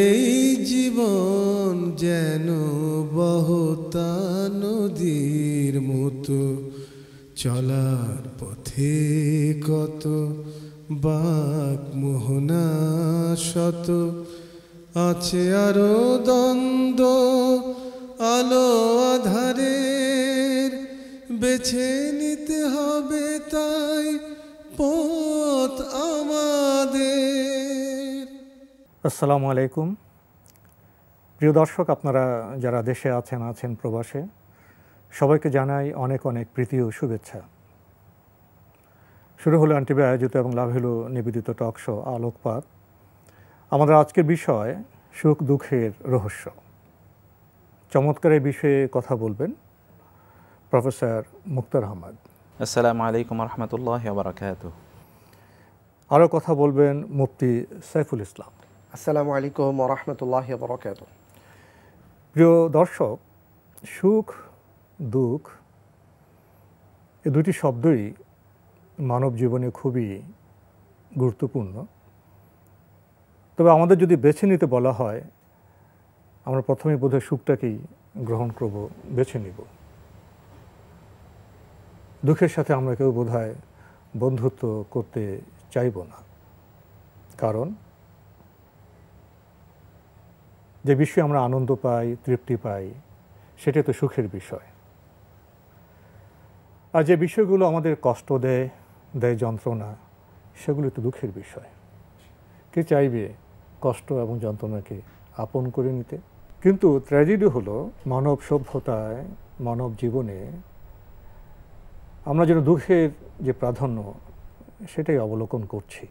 এই জীবন যেন বহতা নদীর মতো চলার পথে কত বাক মোহনা শত আছে আরো দ্বন্দ্ব আলো আধারের বেছে নিতে হবে তাই পথ আমাদের আসসালামু আলাইকুম প্রিয় দর্শক আপনারা যারা দেশে আছেন আছেন প্রবাসে সবাইকে জানাই অনেক অনেক প্রীতি ও শুভেচ্ছা শুরু হলো আন্টিবি আয়োজিত এবং লাভ হলো নিবেদিত টক শো আলোকপাত আমাদের আজকের বিষয় সুখ দুঃখের রহস্য চমৎকার এই বিষয়ে কথা বলবেন প্রফেসর মুক্তার আহমদ আসসালামু আলাইকুম রহমতুল্লাহ আরও কথা বলবেন মুফতি সাইফুল ইসলাম আসসালামু আলাইকুম রহমতুল্লাহ বরকাত প্রিয় দর্শক সুখ দুঃখ এ দুটি শব্দই মানব জীবনে খুবই গুরুত্বপূর্ণ তবে আমাদের যদি বেছে নিতে বলা হয় আমরা প্রথমে বোধহয় সুখটাকেই গ্রহণ করব বেছে নিব দুঃখের সাথে আমরা কেউ বোধহয় বন্ধুত্ব করতে চাইব না কারণ যে বিষয়ে আমরা আনন্দ পাই তৃপ্তি পাই সেটা তো সুখের বিষয় আর যে বিষয়গুলো আমাদের কষ্ট দেয় দেয় যন্ত্রণা সেগুলো তো দুঃখের বিষয় কে চাইবে কষ্ট এবং যন্ত্রণাকে আপন করে নিতে কিন্তু ট্র্যাজেডি হলো মানব সভ্যতায় মানব জীবনে আমরা যেন দুঃখের যে প্রাধান্য সেটাই অবলোকন করছি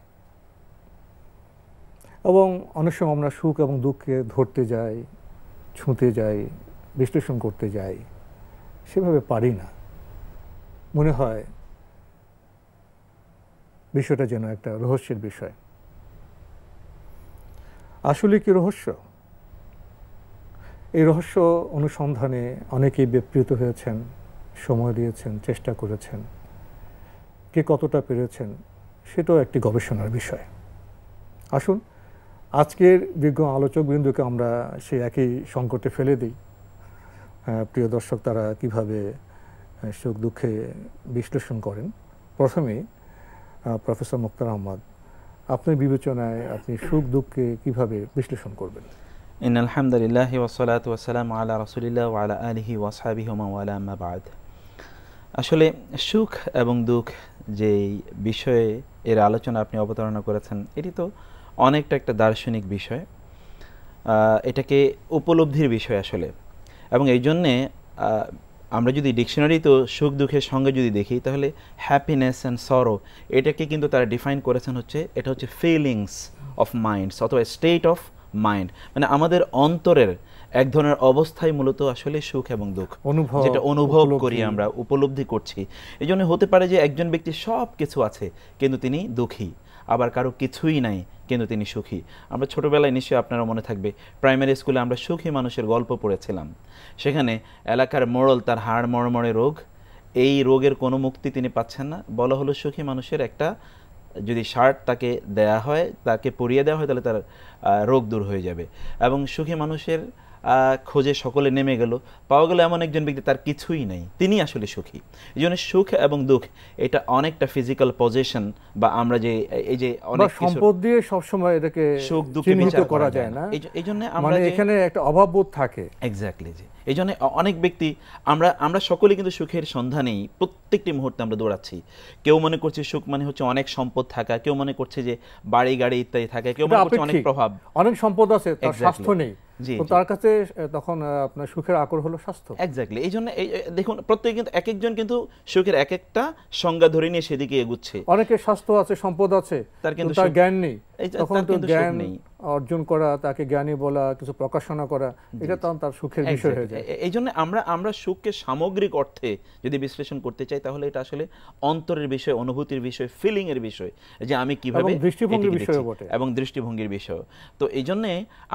এবং অনেক সময় আমরা সুখ এবং দুঃখকে ধরতে যাই ছুঁতে যাই বিশ্লেষণ করতে যাই সেভাবে পারি না মনে হয় বিষয়টা যেন একটা রহস্যের বিষয় আসলে কি রহস্য এই রহস্য অনুসন্ধানে অনেকেই ব্যপৃত হয়েছেন সময় দিয়েছেন চেষ্টা করেছেন কে কতটা পেরেছেন সেটাও একটি গবেষণার বিষয় আসুন আজকের বিজ্ঞ আলোচক বিন্দুকে আমরা সেই একই সংকটে ফেলে দিই প্রিয় দর্শক তারা কিভাবে সুখ দুঃখে বিশ্লেষণ করেন প্রথমে প্রফেসর মুক্তার আহমদ আপনার বিবেচনায় আপনি সুখ দুঃখকে কিভাবে বিশ্লেষণ করবেন ইন আলহামদুলিল্লাহ ওসলাত ওয়াসালাম আলা রসুলিল্লাহ আলা আলহি ওয়াসাবি আলামাবাদ আসলে সুখ এবং দুঃখ যেই বিষয়ে এর আলোচনা আপনি অবতারণা করেছেন এটি তো অনেকটা একটা দার্শনিক বিষয় এটাকে উপলব্ধির বিষয় আসলে এবং এই জন্যে আমরা যদি ডিকশনারি তো সুখ দুঃখের সঙ্গে যদি দেখি তাহলে হ্যাপিনেস অ্যান্ড সরো এটাকে কিন্তু তারা ডিফাইন করেছেন হচ্ছে এটা হচ্ছে ফিলিংস অফ মাইন্ডস অথবা স্টেট অফ মাইন্ড মানে আমাদের অন্তরের এক ধরনের অবস্থায় মূলত আসলে সুখ এবং দুঃখ অনুভব যেটা অনুভব করি আমরা উপলব্ধি করছি এই জন্য হতে পারে যে একজন ব্যক্তি সব কিছু আছে কিন্তু তিনি দুঃখী আবার কারো কিছুই নাই কিন্তু তিনি সুখী আমরা ছোটোবেলায় নিশ্চয়ই আপনারা মনে থাকবে প্রাইমারি স্কুলে আমরা সুখী মানুষের গল্প পড়েছিলাম সেখানে এলাকার মোড়ল তার হাড় মরমরে রোগ এই রোগের কোনো মুক্তি তিনি পাচ্ছেন না বলা হলো সুখী মানুষের একটা যদি শার্ট তাকে দেয়া হয় তাকে পরিয়ে দেওয়া হয় তাহলে তার রোগ দূর হয়ে যাবে এবং সুখী মানুষের খোঁজে সকলে নেমে গেল পাওয়া গেল এমন একজন ব্যক্তি তার কিছুই নেই তিনি আসলে সুখী এই জন্য সুখ এবং দুঃখ এটা অনেকটা ফিজিক্যাল পজিশন বা আমরা যে এই যে অনেক সম্পদ দিয়ে সবসময় এটাকে সুখ দুঃখ করা যায় না এই জন্য আমরা মানে এখানে একটা অভাব বোধ থাকে এক্স্যাক্টলি জি এই জন্য অনেক ব্যক্তি আমরা আমরা সকলে কিন্তু সুখের সন্ধানেই প্রত্যেকটি মুহূর্তে আমরা দৌড়াচ্ছি কেউ মনে করছে সুখ মানে হচ্ছে অনেক সম্পদ থাকা কেউ মনে করছে যে বাড়ি গাড়ি ইত্যাদি থাকা কেউ মনে করছে অনেক প্রভাব অনেক সম্পদ আছে তার স্বাস্থ্য নেই তার কাছে তখন আপনার সুখের আকর হলো স্বাস্থ্য এক্স্যাক্টলি এই জন্য দেখুন প্রত্যেকে কিন্তু এক একজন কিন্তু সুখের এক একটা সংজ্ঞা ধরে নিয়ে সেদিকে এগুচ্ছে অনেকের স্বাস্থ্য আছে সম্পদ আছে তার কিন্তু তার জ্ঞান নেই তখন তো জ্ঞান অর্জন করা তাকে জ্ঞানী বলা কিছু প্রকাশনা করা এটা তখন তার সুখের বিষয় হয়ে যায় এই জন্য আমরা আমরা সুখকে সামগ্রিক অর্থে যদি বিশ্লেষণ করতে চাই তাহলে এটা আসলে অন্তরের বিষয় অনুভূতির বিষয় ফিলিং এর বিষয় যে আমি কিভাবে দৃষ্টিভঙ্গির বিষয় বটে এবং দৃষ্টিভঙ্গির বিষয় তো এই জন্য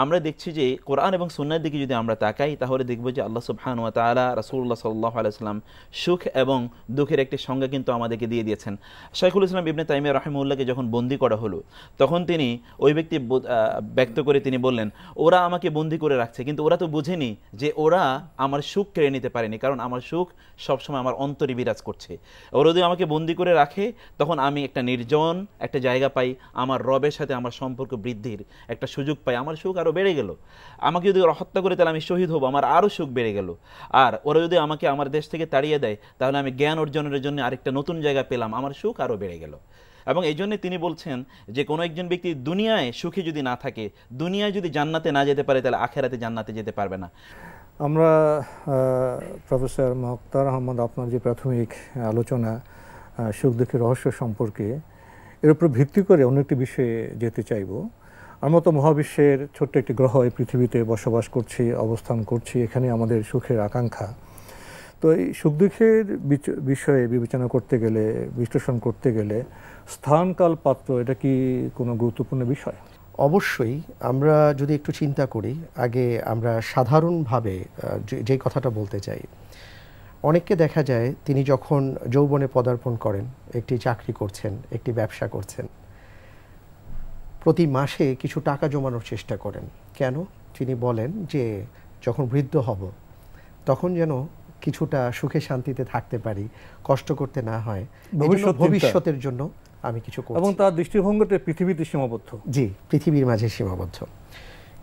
আমরা দেখছি যে কোরআন এবং সুন্নার দিকে যদি আমরা তাকাই তাহলে দেখব যে আল্লাহ সুবহান ওয়া তাআলা রাসূলুল্লাহ সাল্লাল্লাহু আলাইহি সাল্লাম সুখ এবং দুঃখের একটি সংজ্ঞা কিন্তু আমাদেরকে দিয়ে দিয়েছেন শাইখুল ইসলাম ইবনে তাইমিয়া রাহিমউল্লাহকে যখন বন্দি করা হলো তখন তিনি তিনি ওই ব্যক্তি ব্যক্ত করে তিনি বললেন ওরা আমাকে বন্দি করে রাখছে কিন্তু ওরা তো বুঝেনি যে ওরা আমার সুখ কেড়ে নিতে পারেনি কারণ আমার সুখ সবসময় আমার অন্তরে বিরাজ করছে ওরা যদি আমাকে বন্দি করে রাখে তখন আমি একটা নির্জন একটা জায়গা পাই আমার রবের সাথে আমার সম্পর্ক বৃদ্ধির একটা সুযোগ পাই আমার সুখ আরও বেড়ে গেল আমাকে যদি ওরা হত্যা করে তাহলে আমি শহীদ হব আমার আরও সুখ বেড়ে গেল আর ওরা যদি আমাকে আমার দেশ থেকে তাড়িয়ে দেয় তাহলে আমি জ্ঞান অর্জনের জন্য আরেকটা নতুন জায়গা পেলাম আমার সুখ আরও বেড়ে গেল এবং এই জন্যে তিনি বলছেন যে কোনো একজন ব্যক্তি দুনিয়ায় সুখে যদি না থাকে দুনিয়ায় যদি জান্নাতে না যেতে পারে তাহলে আখেরাতে জান্নাতে যেতে পারবে না আমরা প্রফেসর মোক্তার আহমদ আপনার যে প্রাথমিক আলোচনা সুখ দুঃখের রহস্য সম্পর্কে এর উপর ভিত্তি করে অন্য একটি বিষয়ে যেতে চাইব আমরা তো মহাবিশ্বের ছোট্ট একটি গ্রহ এই পৃথিবীতে বসবাস করছি অবস্থান করছি এখানে আমাদের সুখের আকাঙ্ক্ষা তো এই সুখ দুঃখের বিষয়ে বিবেচনা করতে গেলে বিশ্লেষণ করতে গেলে স্থানকাল পাত্র এটা কি কোনো গুরুত্বপূর্ণ বিষয় অবশ্যই আমরা যদি একটু চিন্তা করি আগে আমরা সাধারণভাবে যে কথাটা বলতে চাই অনেককে দেখা যায় তিনি যখন যৌবনে পদার্পণ করেন একটি চাকরি করছেন একটি ব্যবসা করছেন প্রতি মাসে কিছু টাকা জমানোর চেষ্টা করেন কেন তিনি বলেন যে যখন বৃদ্ধ হব তখন যেন কিছুটা সুখে শান্তিতে থাকতে পারি কষ্ট করতে না হয় ভবিষ্যতের জন্য আমি কিছু করি এবং তার দৃষ্টিভঙ্গিতে পৃথিবীতে সীমাবদ্ধ জি পৃথিবীর মাঝে সীমাবদ্ধ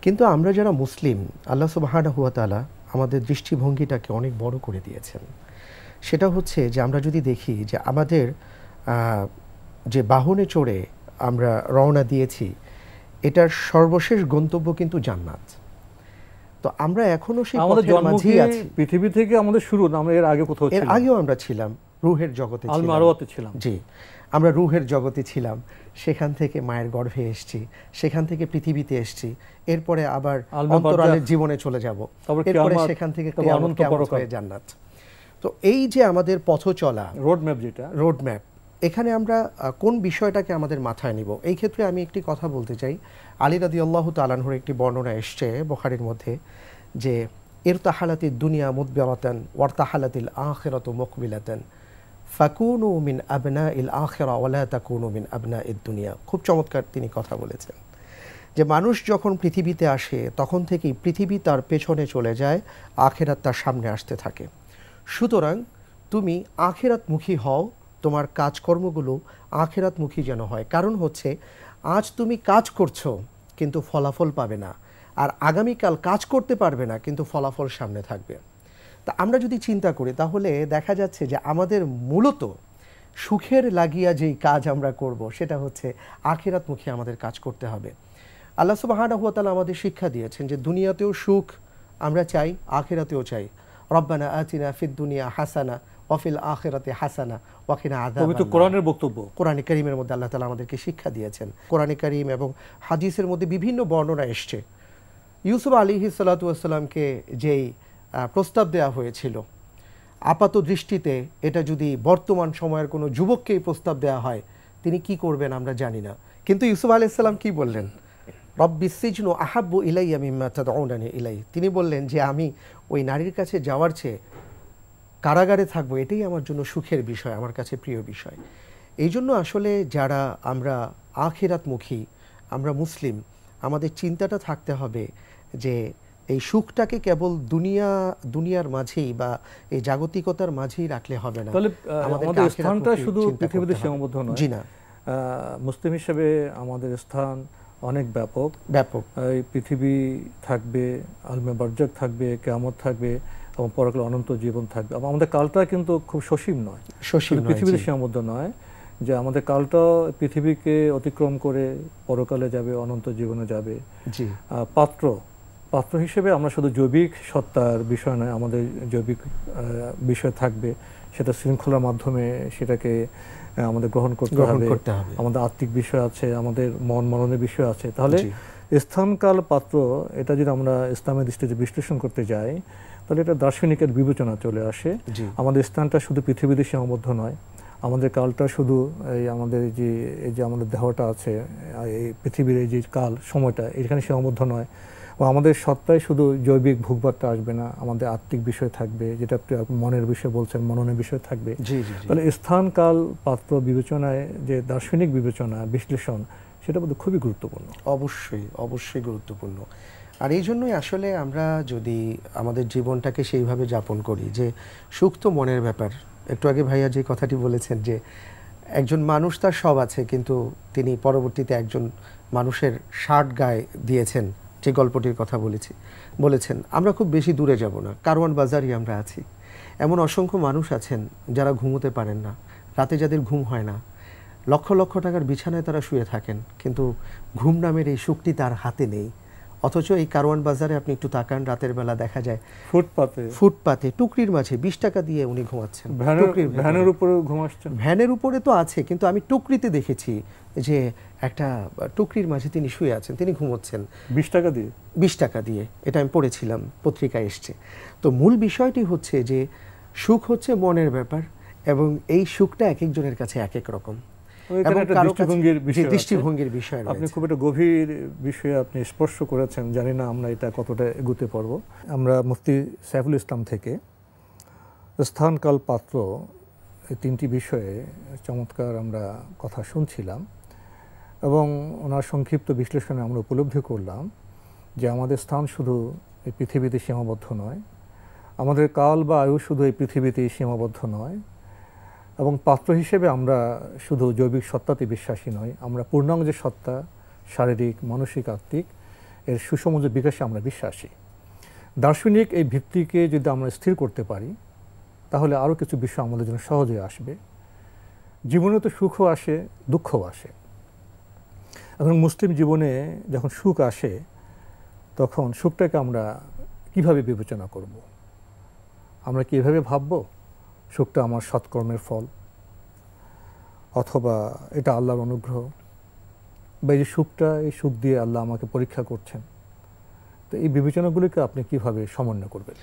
কিন্তু আমরা যারা মুসলিম আল্লাহ সুবাহানা হুয়া তালা আমাদের দৃষ্টিভঙ্গিটাকে অনেক বড় করে দিয়েছেন সেটা হচ্ছে যে আমরা যদি দেখি যে আমাদের যে বাহনে চড়ে আমরা রওনা দিয়েছি এটার সর্বশেষ গন্তব্য কিন্তু জান্নাত তো আমরা এখনো সেই পথের মাঝেই আছি পৃথিবী থেকে আমাদের শুরু না আমরা এর আগে কোথাও ছিলাম এর আগেও আমরা ছিলাম রুহের জগতে ছিলাম আলমারওয়াতে ছিলাম জি আমরা রুহের জগতে ছিলাম সেখান থেকে মায়ের গর্ভে এসেছি সেখান থেকে পৃথিবীতে এসেছি এরপরে আবার অন্তরালের জীবনে চলে যাব এরপরে সেখান থেকে অনন্ত জান্নাত তো এই যে আমাদের পথ চলা রোডম্যাপ যেটা রোডম্যাপ এখানে আমরা কোন বিষয়টাকে আমাদের মাথায় নিব এই ক্ষেত্রে আমি একটি কথা বলতে চাই আলী রাদি আল্লাহ তালানহুর একটি বর্ণনা এসছে বখারির মধ্যে যে এর তাহালাতি দুনিয়া ওর তাহালাতিল আখেরাত মকবিলাতান ফাকুন মিন আবনা ইল আখেরা ওলা তাকুনু মিন আবনা ইদ দুনিয়া খুব চমৎকার তিনি কথা বলেছেন যে মানুষ যখন পৃথিবীতে আসে তখন থেকেই পৃথিবী তার পেছনে চলে যায় আখেরাত তার সামনে আসতে থাকে সুতরাং তুমি আখেরাতমুখী হও তোমার কাজকর্মগুলো আখেরাতমুখী যেন হয় কারণ হচ্ছে আজ তুমি কাজ করছো কিন্তু ফলাফল পাবে না আর আগামীকাল কাজ করতে পারবে না কিন্তু ফলাফল সামনে থাকবে তা আমরা যদি চিন্তা করি তাহলে দেখা যাচ্ছে যে আমাদের মূলত সুখের লাগিয়া যেই কাজ আমরা করব সেটা হচ্ছে আখেরাতমুখী আমাদের কাজ করতে হবে আল্লাহ সুবাহানাহুয়াতালা আমাদের শিক্ষা দিয়েছেন যে দুনিয়াতেও সুখ আমরা চাই আখেরাতেও চাই রব্বানা আচিনা ফিদ্দুনিয়া হাসানা অফিল আখেরাতে হাসানা ওয়াকিনা তো কোরআনের বক্তব্য কোরআন কারীমের মধ্যে আল্লাহ তাআলা আমাদেরকে শিক্ষা দিয়েছেন কোরআন কারীম এবং হাদিসের মধ্যে বিভিন্ন বর্ণনা এসছে ইউসুফ আলাইহিস আলিহি সাল্লাতুয়াসাল্লামকে যেই প্রস্তাব দেয়া হয়েছিল আপাত দৃষ্টিতে এটা যদি বর্তমান সময়ের কোনো যুবককে প্রস্তাব দেয়া হয় তিনি কি করবেন আমরা জানি না কিন্তু ইউসুফ আলাইহিস সালাম কি বললেন রব্বি সিজনু আহাব্বু ইলাইয়া মিম্মা তাদউনানি ইলাই তিনি বললেন যে আমি ওই নারীর কাছে যাওয়ার চেয়ে কারাগারে থাকব এটাই আমার জন্য সুখের বিষয় আমার কাছে প্রিয় বিষয় এই জন্য আসলে যারা আমরা আখেরাতমুখী আমরা মুসলিম আমাদের চিন্তাটা থাকতে হবে যে এই সুখটাকে কেবল দুনিয়া দুনিয়ার মাঝেই বা এই জাগতিকতার মাঝেই রাখলে হবে না তাহলে আমাদের স্থানটা শুধু পৃথিবীতে সীমাবদ্ধ নয় জি না মুসলিম হিসেবে আমাদের স্থান অনেক ব্যাপক ব্যাপক এই পৃথিবী থাকবে আলমে বর্জক থাকবে কেয়ামত থাকবে তখন পরকালে অনন্ত জীবন থাকবে আমাদের কালটা কিন্তু খুব সসীম নয় সসীম পৃথিবীতে সীমাবদ্ধ নয় যে আমাদের কালটা পৃথিবীকে অতিক্রম করে পরকালে যাবে অনন্ত জীবনে যাবে জি পাত্র পাত্র হিসেবে আমরা শুধু জৈবিক সত্তার বিষয় নয় আমাদের জৈবিক বিষয় থাকবে সেটা শৃঙ্খলার মাধ্যমে সেটাকে আমাদের গ্রহণ করতে হবে আমাদের আত্মিক বিষয় আছে আমাদের মন মননের বিষয় আছে তাহলে স্থানকাল পাত্র এটা যদি আমরা ইসলামের দৃষ্টিতে বিশ্লেষণ করতে যাই তাহলে এটা দার্শনিকের বিবেচনা চলে আসে আমাদের স্থানটা শুধু পৃথিবীতে সীমাবদ্ধ নয় আমাদের কালটা শুধু এই আমাদের যে এই যে আমাদের দেহটা আছে এই পৃথিবীর এই যে কাল সময়টা এখানে সীমাবদ্ধ নয় ও আমাদের সত্তায় শুধু জৈবিক ভোগবাদটা আসবে না আমাদের আত্মিক বিষয় থাকবে যেটা আপনি মনের বিষয় বলছেন মননের বিষয় থাকবে তাহলে স্থান কাল পাত্র বিবেচনায় যে দার্শনিক বিবেচনা বিশ্লেষণ সেটা বোধ খুবই গুরুত্বপূর্ণ অবশ্যই অবশ্যই গুরুত্বপূর্ণ আর এই জন্যই আসলে আমরা যদি আমাদের জীবনটাকে সেইভাবে যাপন করি যে সুখ তো মনের ব্যাপার একটু আগে ভাইয়া যে কথাটি বলেছেন যে একজন মানুষ তার সব আছে কিন্তু তিনি পরবর্তীতে একজন মানুষের ষাট গায়ে দিয়েছেন যে গল্পটির কথা বলেছি বলেছেন আমরা খুব বেশি দূরে যাব না কারওয়ান বাজারই আমরা আছি এমন অসংখ্য মানুষ আছেন যারা ঘুমোতে পারেন না রাতে যাদের ঘুম হয় না লক্ষ লক্ষ টাকার বিছানায় তারা শুয়ে থাকেন কিন্তু ঘুম নামের এই শক্তি তার হাতে নেই অথচ এই কারওয়ান বাজারে আপনি একটু তাকান রাতের বেলা দেখা যায় ফুটপাতে ফুটপাতে টুকরির মাঝে বিশ টাকা দিয়ে উনি ঘুমাচ্ছেন ভ্যানের উপরে ঘুমাচ্ছেন ভ্যানের উপরে তো আছে কিন্তু আমি টুকরিতে দেখেছি যে একটা টুকরির মাঝে তিনি শুয়ে আছেন তিনি ঘুমোচ্ছেন বিশ টাকা দিয়ে বিশ টাকা দিয়ে এটা আমি পড়েছিলাম পত্রিকায় এসছে তো মূল বিষয়টি হচ্ছে যে সুখ হচ্ছে মনের ব্যাপার এবং এই সুখটা এক একজনের কাছে এক এক রকম এবং দৃষ্টিভঙ্গির বিষয় দৃষ্টিভঙ্গির বিষয় আপনি খুব একটা গভীর বিষয়ে আপনি স্পর্শ করেছেন জানি না আমরা এটা কতটা এগুতে পারবো আমরা মুফতি সাইফুল ইসলাম থেকে স্থানকাল পাত্র এই তিনটি বিষয়ে চমৎকার আমরা কথা শুনছিলাম এবং ওনার সংক্ষিপ্ত বিশ্লেষণে আমরা উপলব্ধি করলাম যে আমাদের স্থান শুধু এই পৃথিবীতে সীমাবদ্ধ নয় আমাদের কাল বা আয়ু শুধু এই পৃথিবীতেই সীমাবদ্ধ নয় এবং পাত্র হিসেবে আমরা শুধু জৈবিক সত্তাতে বিশ্বাসী নই আমরা পূর্ণাঙ্গ যে সত্তা শারীরিক মানসিক আত্মিক এর যে বিকাশে আমরা বিশ্বাসী দার্শনিক এই ভিত্তিকে যদি আমরা স্থির করতে পারি তাহলে আরও কিছু বিষয় আমাদের জন্য সহজে আসবে জীবনে তো সুখও আসে দুঃখও আসে এখন মুসলিম জীবনে যখন সুখ আসে তখন সুখটাকে আমরা কিভাবে বিবেচনা করব আমরা কীভাবে ভাববো সুখটা আমার সৎকর্মের ফল অথবা এটা আল্লাহর অনুগ্রহ বা এই যে সুখটা এই সুখ দিয়ে আল্লাহ আমাকে পরীক্ষা করছেন তো এই বিবেচনাগুলিকে আপনি কিভাবে সমন্বয় করবেন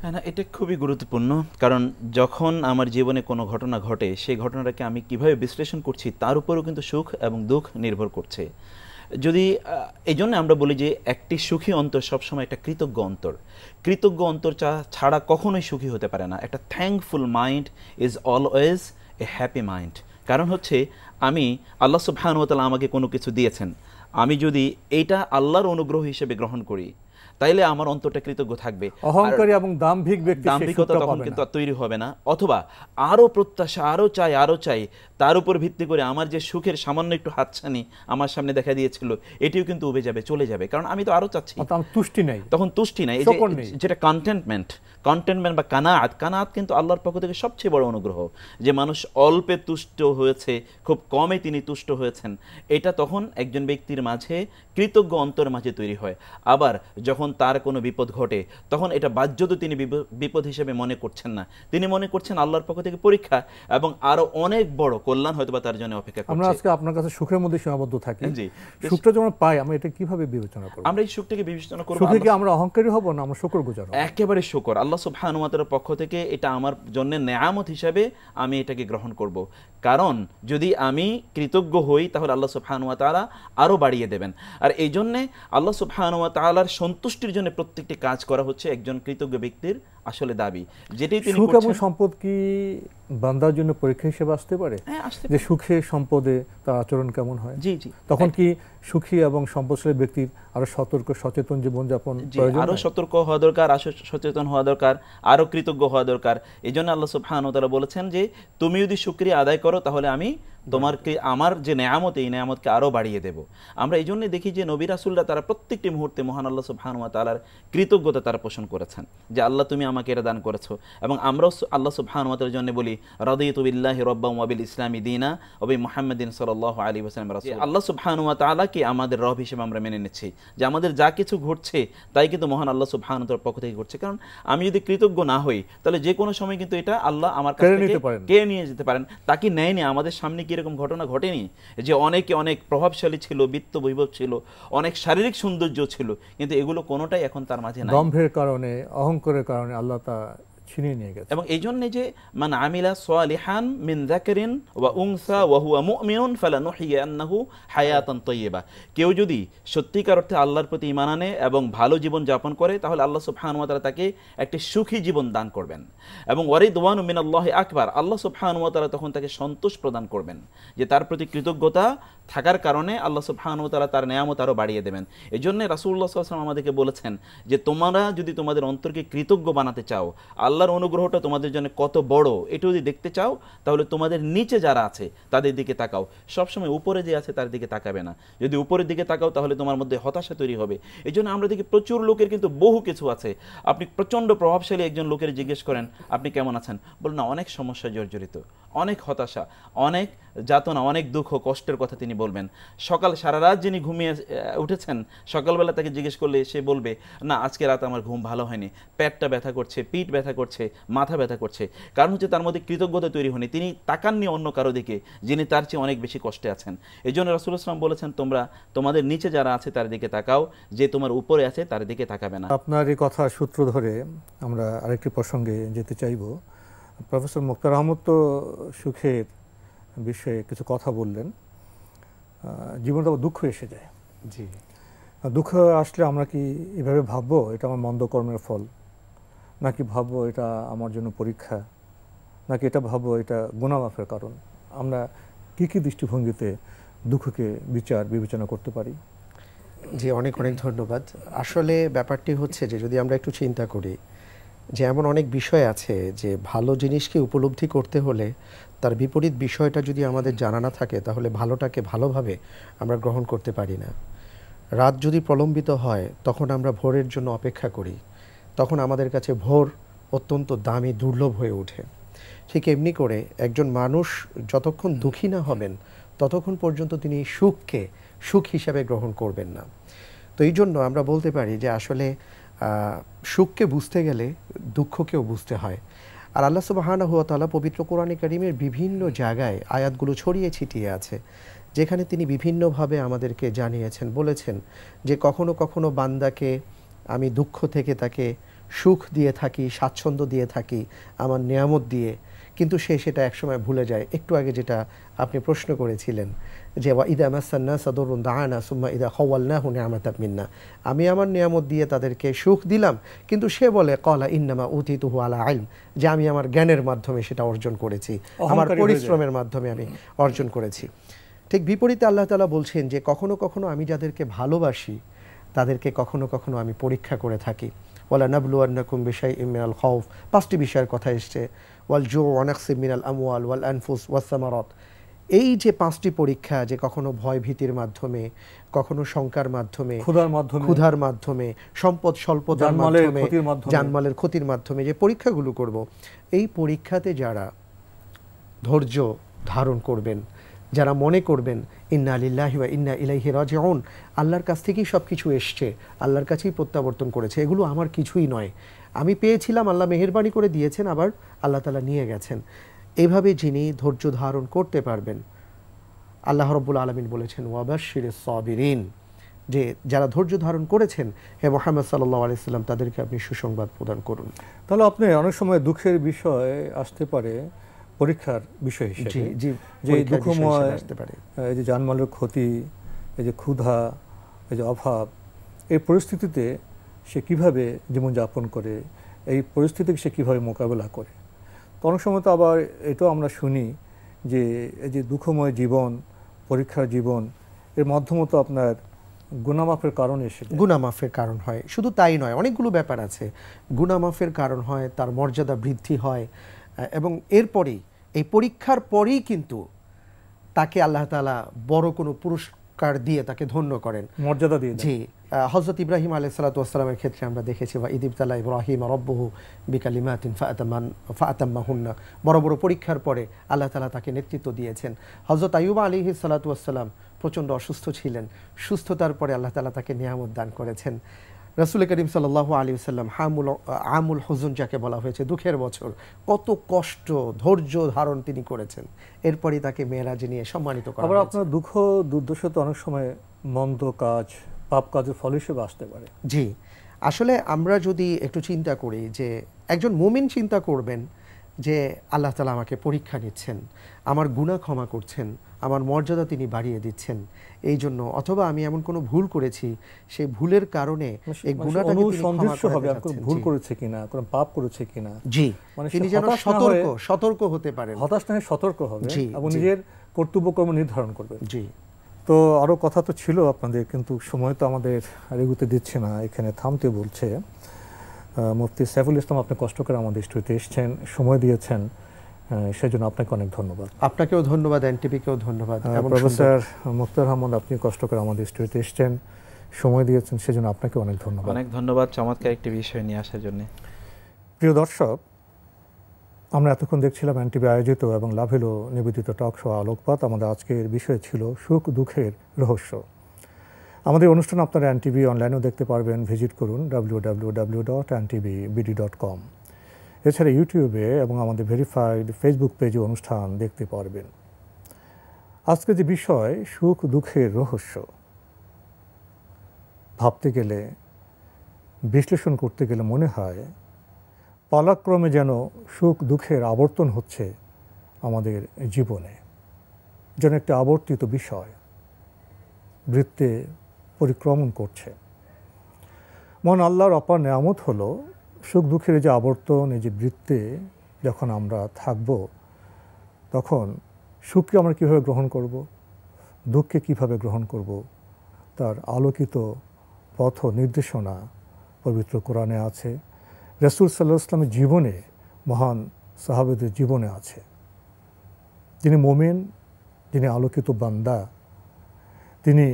হ্যাঁ না এটা খুবই গুরুত্বপূর্ণ কারণ যখন আমার জীবনে কোনো ঘটনা ঘটে সেই ঘটনাটাকে আমি কিভাবে বিশ্লেষণ করছি তার উপরও কিন্তু সুখ এবং দুঃখ নির্ভর করছে যদি এই জন্য আমরা বলি যে একটি সুখী অন্তর সবসময় একটা কৃতজ্ঞ অন্তর কৃতজ্ঞ অন্তর ছাড়া কখনোই সুখী হতে পারে না একটা thankful mind is always a happy mind কারণ হচ্ছে আমি আল্লাহ সুবহানুতালা আমাকে কোনো কিছু দিয়েছেন আমি যদি এইটা আল্লাহর অনুগ্রহ হিসেবে গ্রহণ করি তাইলে আমার অন্তরটা কৃতজ্ঞ থাকবে অহংকারী এবং দাম্ভিক ব্যক্তি দাম্ভিকতা তখন কিন্তু তৈরি হবে না অথবা আরও প্রত্যাশা আরও চাই আরও চাই তার উপর ভিত্তি করে আমার যে সুখের সামান্য একটু হাতছানি আমার সামনে দেখা দিয়েছিল এটিও কিন্তু উবে যাবে চলে যাবে কারণ আমি তো আরও চাচ্ছি তুষ্টি নাই তখন তুষ্টি নাই যেটা কন্টেন্টমেন্ট কন্টেনমেন্ট বা কানাত কানাত কিন্তু আল্লাহর পক্ষ থেকে সবচেয়ে বড় অনুগ্রহ যে মানুষ অল্পে তুষ্ট হয়েছে খুব কমে তিনি তুষ্ট হয়েছেন এটা তখন একজন ব্যক্তির মাঝে কৃতজ্ঞ অন্তর মাঝে তৈরি হয় আবার যখন তার কোনো বিপদ ঘটে তখন এটা বাহ্যত তিনি বিপদ হিসেবে মনে করছেন না তিনি মনে করছেন আল্লাহর পক্ষ থেকে পরীক্ষা এবং আরো অনেক বড় কল্যাণ হয়তো বা তার জন্য অপেক্ষা করছে আমরা আজকে আপনার কাছে সুখের মধ্যে সীমাবদ্ধ থাকি জি সুখটা যখন পাই আমরা এটা কিভাবে বিবেচনা করব আমরা এই সুখটাকে বিবেচনা করব সুখে কি আমরা অহংকারী হব না আমরা শুকর গুজার একেবারে শুকর আল্লাহ আল্লাহ সুবহানুমাতার পক্ষ থেকে এটা আমার জন্য নেয়ামত হিসাবে আমি এটাকে গ্রহণ করব। কারণ যদি আমি কৃতজ্ঞ হই তাহলে আল্লাহ সুফহানুয়া তালা আরও বাড়িয়ে দেবেন আর এই জন্যে আল্লাহ সুফহানুয়া তালার সন্তুষ্টির জন্য প্রত্যেকটি কাজ করা হচ্ছে একজন কৃতজ্ঞ ব্যক্তির আসলে দাবি যেটাই তিনি সুখ এবং সম্পদ কি বান্দার জন্য পরীক্ষা হিসেবে আসতে পারে হ্যাঁ, যে সুখে সম্পদে তার আচরণ কেমন হয় জি জি তখন হ্যাঁ। কি সুখী এবং সম্পদশালী ব্যক্তির আরো সতর্ক সচেতন জীবনযাপন আরো সতর্ক হওয়া দরকার আরো সচেতন হওয়া দরকার আরো কৃতজ্ঞ হওয়া দরকার এই জন্য আল্লাহ সুবহান বলেছেন যে তুমি যদি সুক্রিয়া আদায় করো করো তাহলে আমি তোমারকে আমার যে নেয়ামত এই নেয়ামতকে আরও বাড়িয়ে দেব আমরা এই জন্যই দেখি যে নবী রাসুল্লাহ তারা প্রত্যেকটি মুহূর্তে মহান আল্লাহ সুবহানুয়া তালার কৃতজ্ঞতা তারা পোষণ করেছেন যে আল্লাহ তুমি আমাকে এটা দান করেছো এবং আমরাও আল্লাহ সুবহানুয়াতের জন্য বলি রদয়তুবিল্লাহ রব্বা ওয়াবিল ইসলামী দিনা ওবি মোহাম্মদিন সাল আলী হোসেন আল্লাহ সুবহানুয়া তালাকে আমাদের রব হিসেবে আমরা মেনে নিচ্ছি যে আমাদের যা কিছু ঘটছে তাই কিন্তু মহান আল্লাহ সুবহানুতার পক্ষ থেকে ঘটছে কারণ আমি যদি কৃতজ্ঞ না হই তাহলে যে কোনো সময় কিন্তু এটা আল্লাহ আমার কাছে কে নিয়ে যেতে পারেন তাকে নেয়নি আমাদের সামনে এরকম ঘটনা ঘটেনি যে অনেকে অনেক প্রভাবশালী ছিল বিত্ত বৈভব ছিল অনেক শারীরিক সৌন্দর্য ছিল কিন্তু এগুলো কোনোটাই এখন তার মাঝে গম্ভের কারণে অহংকারের কারণে আল্লাহ তা ছিনিয়ে নিয়ে গেছে এবং এই জন্য যে মান আমিলা সোয়ালিহান মিন জাকেরিন ওয়া উংসা ওয়াহুয়া মুমিনুন ফালা নহিয়া আন্নাহু হায়াতান কেউ যদি সত্যিকার অর্থে আল্লাহর প্রতি ইমান আনে এবং ভালো জীবন যাপন করে তাহলে আল্লাহ সুবহানুয়া তারা তাকে একটি সুখী জীবন দান করবেন এবং ওয়ারিদওয়ান মিন আল্লাহ আকবার আল্লাহ সুবহানুয়া তারা তখন তাকে সন্তোষ প্রদান করবেন যে তার প্রতি কৃতজ্ঞতা থাকার কারণে আল্লাহ সুবহানু তারা তার নেয়ামত আরও বাড়িয়ে দেবেন এই জন্যে রাসুল্লাহ আমাদেরকে বলেছেন যে তোমরা যদি তোমাদের অন্তরকে কৃতজ্ঞ বানাতে চাও আল্লাহ আল্লাহর অনুগ্রহটা তোমাদের জন্য কত বড় এটা যদি দেখতে চাও তাহলে তোমাদের নিচে যারা আছে তাদের দিকে তাকাও সবসময় উপরে যে আছে তার দিকে তাকাবে না যদি উপরের দিকে তাকাও তাহলে তোমার মধ্যে হতাশা তৈরি হবে এই জন্য আমরা দেখি প্রচুর লোকের কিন্তু বহু কিছু আছে আপনি প্রচণ্ড প্রভাবশালী একজন লোকের জিজ্ঞেস করেন আপনি কেমন আছেন বলুন না অনেক সমস্যা জর্জরিত অনেক হতাশা অনেক যাতনা অনেক দুঃখ কষ্টের কথা তিনি বলবেন সকাল সারা রাত যিনি ঘুমিয়ে উঠেছেন সকালবেলা তাকে জিজ্ঞেস করলে সে বলবে না আজকে রাত আমার ঘুম ভালো হয়নি পেটটা ব্যথা করছে পিঠ ব্যথা করছে করছে মাথা ব্যথা করছে কারণ হচ্ছে তার মধ্যে কৃতজ্ঞতা তৈরি হয়নি তিনি তাকাননি অন্য কারো দিকে যিনি তার চেয়ে অনেক বেশি কষ্টে আছেন এই জন্য রাসুল ইসলাম বলেছেন তোমরা তোমাদের নিচে যারা আছে তার দিকে তাকাও যে তোমার উপরে আছে তার দিকে তাকাবে না আপনার এই কথা সূত্র ধরে আমরা আরেকটি প্রসঙ্গে যেতে চাইব প্রফেসর মুক্তার আহমদ তো সুখের বিষয়ে কিছু কথা বললেন জীবনটা দুঃখ এসে যায় জি দুঃখ আসলে আমরা কি এভাবে ভাববো এটা আমার মন্দ কর্মের ফল নাকি ভাবো এটা আমার জন্য পরীক্ষা নাকি এটা ভাবো এটা গুণামাফের কারণ আমরা কী কী দৃষ্টিভঙ্গিতে দুঃখকে বিচার বিবেচনা করতে পারি জি অনেক অনেক ধন্যবাদ আসলে ব্যাপারটি হচ্ছে যে যদি আমরা একটু চিন্তা করি যে এমন অনেক বিষয় আছে যে ভালো জিনিসকে উপলব্ধি করতে হলে তার বিপরীত বিষয়টা যদি আমাদের জানা না থাকে তাহলে ভালোটাকে ভালোভাবে আমরা গ্রহণ করতে পারি না রাত যদি প্রলম্বিত হয় তখন আমরা ভোরের জন্য অপেক্ষা করি তখন আমাদের কাছে ভোর অত্যন্ত দামি দুর্লভ হয়ে ওঠে ঠিক এমনি করে একজন মানুষ যতক্ষণ দুঃখী না হবেন ততক্ষণ পর্যন্ত তিনি সুখকে সুখ হিসাবে গ্রহণ করবেন না তো এই জন্য আমরা বলতে পারি যে আসলে সুখকে বুঝতে গেলে দুঃখকেও বুঝতে হয় আর আল্লাহ সুবাহানা হুয়া তালা পবিত্র কোরআন একাডেমির বিভিন্ন জায়গায় আয়াতগুলো ছড়িয়ে ছিটিয়ে আছে যেখানে তিনি বিভিন্নভাবে আমাদেরকে জানিয়েছেন বলেছেন যে কখনো কখনো বান্দাকে আমি দুঃখ থেকে তাকে সুখ দিয়ে থাকি স্বাচ্ছন্দ্য দিয়ে থাকি আমার নিয়ামত দিয়ে কিন্তু সে সেটা একসময় ভুলে যায় একটু আগে যেটা আপনি প্রশ্ন করেছিলেন যে ইদা মাসান্না সদরুন দাহানা সুম্মা ইদা হওয়াল্না হুনে আমাতা মিন্না আমি আমার নিয়ামত দিয়ে তাদেরকে সুখ দিলাম কিন্তু সে বলে কলা ইন্নামা উতি তুহু আলা আইম যে আমি আমার জ্ঞানের মাধ্যমে সেটা অর্জন করেছি আমার পরিশ্রমের মাধ্যমে আমি অর্জন করেছি ঠিক বিপরীতে আল্লাহ তালা বলছেন যে কখনো কখনো আমি যাদেরকে ভালোবাসি তাদেরকে কখনো কখনো আমি পরীক্ষা করে থাকি ওয়ালা নাবলুয়ান্নাকুম বিশাই ইমিনাল খৌফ পাঁচটি বিষয়ের কথা এসছে ওয়াল জো অনাক্সি মিনাল আমওয়াল ওয়াল আনফুস ওয়াসামারত এই যে পাঁচটি পরীক্ষা যে কখনো ভয় ভীতির মাধ্যমে কখনো শঙ্কার মাধ্যমে ক্ষুধার মাধ্যমে ক্ষুধার মাধ্যমে সম্পদ স্বল্পতার মাধ্যমে জানমালের ক্ষতির মাধ্যমে যে পরীক্ষাগুলো করব এই পরীক্ষাতে যারা ধৈর্য ধারণ করবেন যারা মনে করবেন ইন্না আলিল্লাহি বা ইন্না ইলাইহি রাজিউন আল্লাহর কাছ থেকেই সব কিছু এসছে আল্লাহর কাছেই প্রত্যাবর্তন করেছে এগুলো আমার কিছুই নয় আমি পেয়েছিলাম আল্লাহ মেহেরবানি করে দিয়েছেন আবার আল্লাহ তালা নিয়ে গেছেন এভাবে যিনি ধৈর্য ধারণ করতে পারবেন আল্লাহ রব্বুল আলমিন বলেছেন ওয়াবাশির সবিরিন যে যারা ধৈর্য ধারণ করেছেন হে মোহাম্মদ সাল্লাহ আলাইসাল্লাম তাদেরকে আপনি সুসংবাদ প্রদান করুন তাহলে আপনি অনেক সময় দুঃখের বিষয় আসতে পারে পরীক্ষার বিষয় হিসেবে যে দুঃখময় এই যে জানমালের ক্ষতি এই যে ক্ষুধা এই যে অভাব এই পরিস্থিতিতে সে কিভাবে জীবনযাপন করে এই পরিস্থিতিকে সে কিভাবে মোকাবেলা করে তো অনেক সময় তো আবার এটাও আমরা শুনি যে এই যে দুঃখময় জীবন পরীক্ষার জীবন এর মাধ্যমে তো আপনার গুণামাফের কারণ এসে গুণামাফের কারণ হয় শুধু তাই নয় অনেকগুলো ব্যাপার আছে গুণামাফের কারণ হয় তার মর্যাদা বৃদ্ধি হয় এবং এরপরেই এই পরীক্ষার পরেই কিন্তু তাকে আল্লাহ তালা বড় কোনো পুরস্কার দিয়ে তাকে ধন্য করেন মর্যাদা দিয়ে জি হজরত ইব্রাহিম আলাই সালাতামের ক্ষেত্রে আমরা দেখেছি বা ইদিবতাল্লাহ ইব্রাহিম রব্বহু বিকালিমাতিন ফাতামান হুন্না বড় বড় পরীক্ষার পরে আল্লাহ তালা তাকে নেতৃত্ব দিয়েছেন হজরত আইবা আলিহি সালাতু আসসালাম প্রচণ্ড অসুস্থ ছিলেন সুস্থতার পরে আল্লাহ তালা তাকে নিয়ামত দান করেছেন রাসুল করিম সাল্লাহ আলী সাল্লাম হামুল আমুল হুজুন যাকে বলা হয়েছে দুঃখের বছর কত কষ্ট ধৈর্য ধারণ তিনি করেছেন এরপরই তাকে মেয়েরাজে নিয়ে সম্মানিত করা আবার আপনার দুঃখ দুর্দশা তো অনেক সময় মন্দ কাজ পাপ কাজের ফল হিসেবে আসতে পারে জি আসলে আমরা যদি একটু চিন্তা করি যে একজন মুমিন চিন্তা করবেন যে আল্লাহ তালা আমাকে পরীক্ষা নিচ্ছেন আমার গুণা ক্ষমা করছেন আমার মর্যাদা তিনি বাড়িয়ে দিচ্ছেন এই জন্য অথবা আমি এমন কোনো ভুল করেছি সেই ভুলের কারণে এই গুণাটাকে সন্তুষ্ট হবে ভুল করেছে কিনা কোনো পাপ করেছে কিনা জি মানে তিনি যেন সতর্ক সতর্ক হতে পারেন হতাশ না সতর্ক হবে এবং নিজের কর্তব্য কর্ম নির্ধারণ করবে জি তো আরও কথা তো ছিল আপনাদের কিন্তু সময় তো আমাদের রেগুতে দিচ্ছে না এখানে থামতে বলছে মুফতি সাইফুল ইসলাম আপনি কষ্ট করে আমাদের স্টুডিওতে এসেছেন সময় দিয়েছেন সেজন্য আপনাকে অনেক ধন্যবাদ আপনাকেও ধন্যবাদ এনটিপিকেও ধন্যবাদ প্রফেসর মুক্তার আহমদ আপনি কষ্ট করে আমাদের স্টুডিওতে এসছেন সময় দিয়েছেন সেজন্য আপনাকে অনেক ধন্যবাদ অনেক ধন্যবাদ চমৎকার একটি বিষয় নিয়ে আসার জন্য প্রিয় দর্শক আমরা এতক্ষণ দেখছিলাম এনটিভি আয়োজিত এবং লাভেলো নিবেদিত টক শো আলোকপাত আমাদের আজকের বিষয় ছিল সুখ দুঃখের রহস্য আমাদের অনুষ্ঠান আপনারা এনটিভি অনলাইনেও দেখতে পারবেন ভিজিট করুন W W W dot TV BD dot com এছাড়া ইউটিউবে এবং আমাদের ভেরিফাইড ফেসবুক পেজে অনুষ্ঠান দেখতে পারবেন আজকে যে বিষয় সুখ দুঃখের রহস্য ভাবতে গেলে বিশ্লেষণ করতে গেলে মনে হয় পালাক্রমে যেন সুখ দুঃখের আবর্তন হচ্ছে আমাদের জীবনে যেন একটা আবর্তিত বিষয় বৃত্তে পরিক্রমণ করছে মন আল্লাহর অপার নেয়ামত হলো সুখ দুঃখের যে আবর্তন এই যে বৃত্তে যখন আমরা থাকব তখন সুখকে আমরা কীভাবে গ্রহণ করব দুঃখকে কিভাবে গ্রহণ করব তার আলোকিত পথ নির্দেশনা পবিত্র কোরআনে আছে রসুল সাল্লাহ ইসলামের জীবনে মহান সাহাবেদের জীবনে আছে তিনি মোমেন তিনি আলোকিত বান্দা তিনি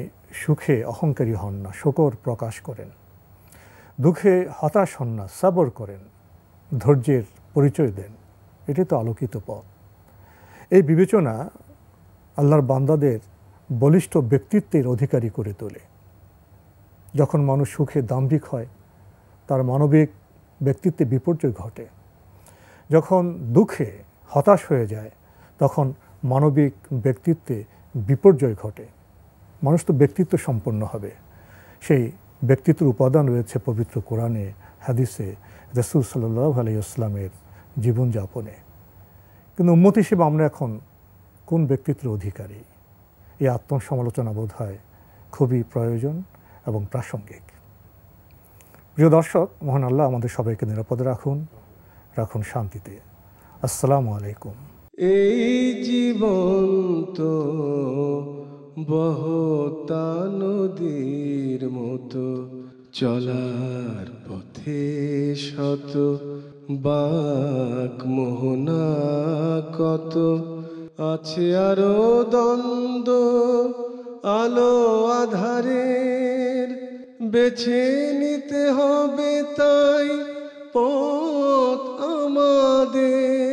সুখে অহংকারী হন না শোকর প্রকাশ করেন দুঃখে হতাশ হন না সাবর করেন ধৈর্যের পরিচয় দেন এটি তো আলোকিত পথ এই বিবেচনা আল্লাহর বান্দাদের বলিষ্ঠ ব্যক্তিত্বের অধিকারী করে তোলে যখন মানুষ সুখে দাম্ভিক হয় তার মানবিক ব্যক্তিত্বে বিপর্যয় ঘটে যখন দুঃখে হতাশ হয়ে যায় তখন মানবিক ব্যক্তিত্বে বিপর্যয় ঘটে মানুষ তো ব্যক্তিত্ব সম্পন্ন হবে সেই ব্যক্তিত্বের উপাদান রয়েছে পবিত্র কোরআনে হাদিসে রসুল সাল্লাহ আলাইসলামের জীবনযাপনে কিন্তু উন্মত হিসেবে আমরা এখন কোন ব্যক্তিত্বের অধিকারী এই আত্মসমালোচনা বোধ হয় খুবই প্রয়োজন এবং প্রাসঙ্গিক প্রিয় দর্শক মহান আল্লাহ আমাদের সবাইকে নিরাপদে রাখুন রাখুন শান্তিতে আসসালামু আলাইকুম এই জীবন্ত বহতানদীর মতো চলার পথে শত বাক মোহনা কত আছে আরো দ্বন্দ্ব আলো আধারের বেছে নিতে হবে তাই পথ আমাদের